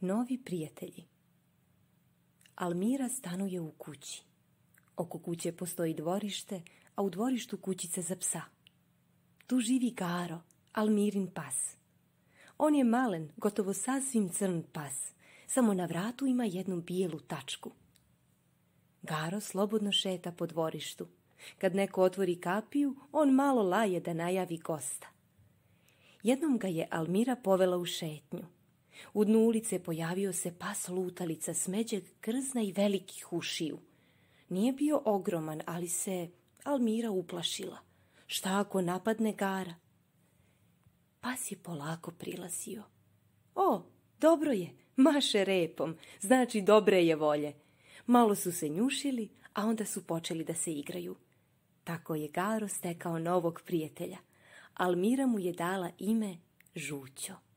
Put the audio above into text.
Novi prijatelji Almira stanuje u kući. Oko kuće postoji dvorište, a u dvorištu kućice za psa. Tu živi Garo, Almirin pas. On je malen, gotovo sasvim crn pas, samo na vratu ima jednu bijelu tačku. Garo slobodno šeta po dvorištu. Kad neko otvori kapiju, on malo laje da najavi gosta. Jednom ga je Almira povela u šetnju – u dnu ulice pojavio se pas lutalica smeđeg krzna i velikih ušiju. Nije bio ogroman, ali se Almira uplašila. Šta ako napadne gara? Pas je polako prilazio. O, dobro je, maše repom, znači dobre je volje. Malo su se njušili, a onda su počeli da se igraju. Tako je Garo stekao novog prijatelja. Almira mu je dala ime Žućo.